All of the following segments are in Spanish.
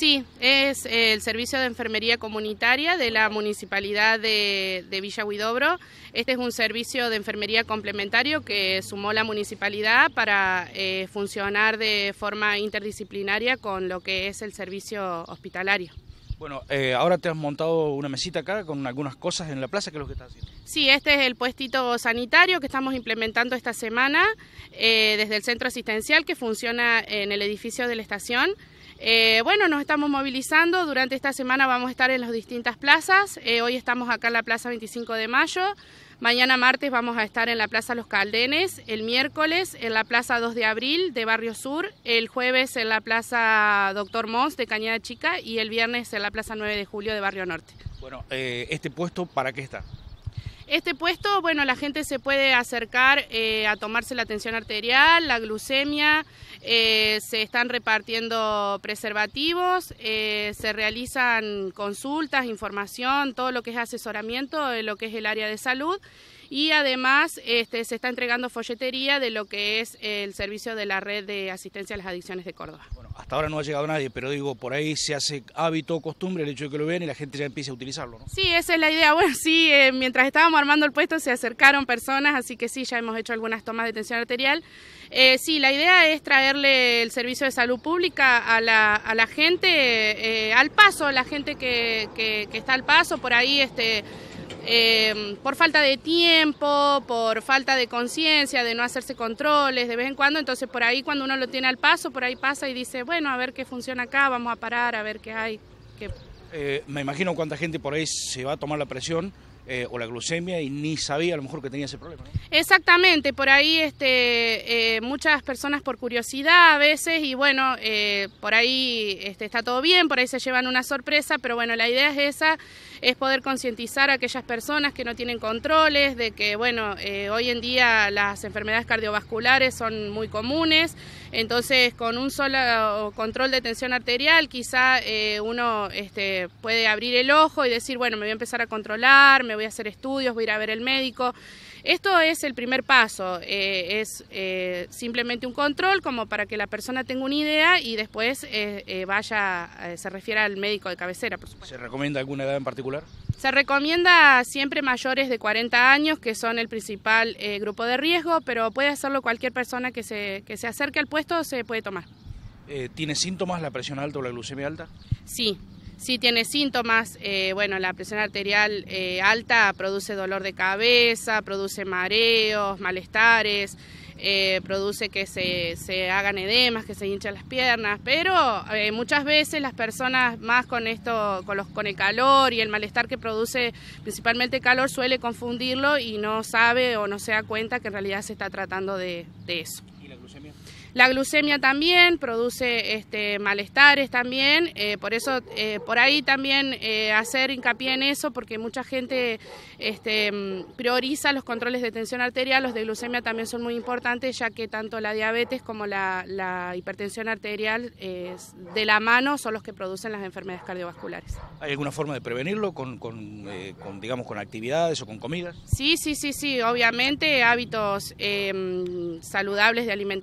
Sí, es el servicio de enfermería comunitaria de la municipalidad de, Villa Huidobro. Este es un servicio de enfermería complementario que sumó la municipalidad para eh, funcionar de forma interdisciplinaria con lo que es el servicio hospitalario. Bueno, eh, ahora te has montado una mesita acá con algunas cosas en la plaza, ¿qué es lo que estás haciendo? Sí, este es el puestito sanitario que estamos implementando esta semana eh, desde el centro asistencial que funciona en el edificio de la estación. Eh, bueno, nos estamos movilizando, durante esta semana vamos a estar en las distintas plazas, eh, hoy estamos acá en la Plaza 25 de Mayo, mañana martes vamos a estar en la Plaza Los Caldenes, el miércoles en la Plaza 2 de Abril de Barrio Sur, el jueves en la Plaza Doctor Mons de Cañada Chica y el viernes en la Plaza 9 de Julio de Barrio Norte. Bueno, eh, ¿este puesto para qué está? Este puesto, bueno, la gente se puede acercar eh, a tomarse la tensión arterial, la glucemia, eh, se están repartiendo preservativos, eh, se realizan consultas, información, todo lo que es asesoramiento de lo que es el área de salud y además este, se está entregando folletería de lo que es el servicio de la red de asistencia a las adicciones de Córdoba hasta ahora no ha llegado nadie, pero digo, por ahí se hace hábito, o costumbre el hecho de que lo vean y la gente ya empieza a utilizarlo, ¿no? Sí, esa es la idea. Bueno, sí, eh, mientras estábamos armando el puesto se acercaron personas, así que sí, ya hemos hecho algunas tomas de tensión arterial. Eh, sí, la idea es traerle el servicio de salud pública a la, gente, eh, al paso, la gente que, está al paso, por ahí este eh, por falta de tiempo, por falta de conciencia, de no hacerse controles de vez en cuando, entonces por ahí cuando uno lo tiene al paso, por ahí pasa y dice, bueno, a ver qué funciona acá, vamos a parar, a ver qué hay. Eh, me imagino cuánta gente por ahí se va a tomar la presión eh, o la glucemia y ni sabía a lo mejor que tenía ese problema. Exactamente, por ahí este, eh, muchas personas por curiosidad a veces y bueno, eh, por ahí este, está todo bien, por ahí se llevan una sorpresa, pero bueno, la idea es esa, es poder concientizar a aquellas personas que no tienen controles, de que bueno, hoy en día las enfermedades cardiovasculares son muy comunes, entonces con un solo control de tensión arterial quizá uno este, puede abrir el ojo y decir, bueno, me voy a empezar a controlar, me voy voy a hacer estudios, voy a ir a ver el médico. Esto es el primer paso, eh, es eh, simplemente un control como para que la persona tenga una idea y después eh, vaya, se refiera al médico de cabecera, por supuesto. ¿Se recomienda alguna edad en particular? Se recomienda siempre mayores de 40 años, que son el principal grupo de riesgo, pero puede hacerlo cualquier persona que se, que se acerque al puesto, se puede tomar. ¿Tiene síntomas la presión alta o la glucemia alta? Sí, sí tiene síntomas, eh, bueno, la presión arterial eh, alta produce dolor de cabeza, produce mareos, malestares, eh, produce que se, se, hagan edemas, que se hinchen las piernas, pero muchas veces las personas más con esto, con, los, con el calor y el malestar que produce principalmente calor suele confundirlo y no sabe o no se da cuenta que en realidad se está tratando de eso. La glucemia también produce este, malestares también, eh, por eso eh, por ahí también eh, hacer hincapié en eso porque mucha gente este, mm, prioriza los controles de tensión arterial, los de glucemia también son muy importantes ya que tanto la diabetes como la, hipertensión arterial de la mano son los que producen las enfermedades cardiovasculares. ¿Hay alguna forma de prevenirlo con, digamos, con actividades o con comidas? Sí, sí, sí, sí, obviamente hábitos em, saludables de alimentación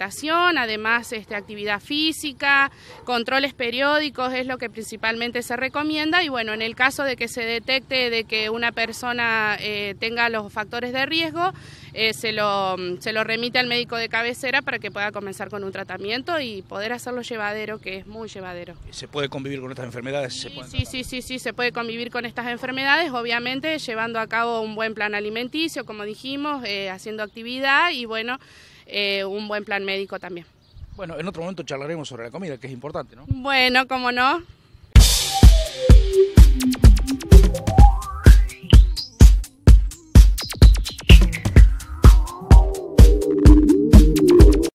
además este, actividad física, controles periódicos es lo que principalmente se recomienda y bueno, en el caso de que se detecte de que una persona eh, tenga los factores de riesgo, eh, se, lo, se lo remite al médico de cabecera para que pueda comenzar con un tratamiento y poder hacerlo llevadero, que es muy llevadero. ¿Se puede convivir con estas enfermedades? Sí, sí, sí, sí, se puede convivir con estas enfermedades, obviamente llevando a cabo un buen plan alimenticio, como dijimos, eh, haciendo actividad y bueno, eh, un buen plan médico también. Bueno, en otro momento charlaremos sobre la comida, que es importante, ¿no? Bueno, como no.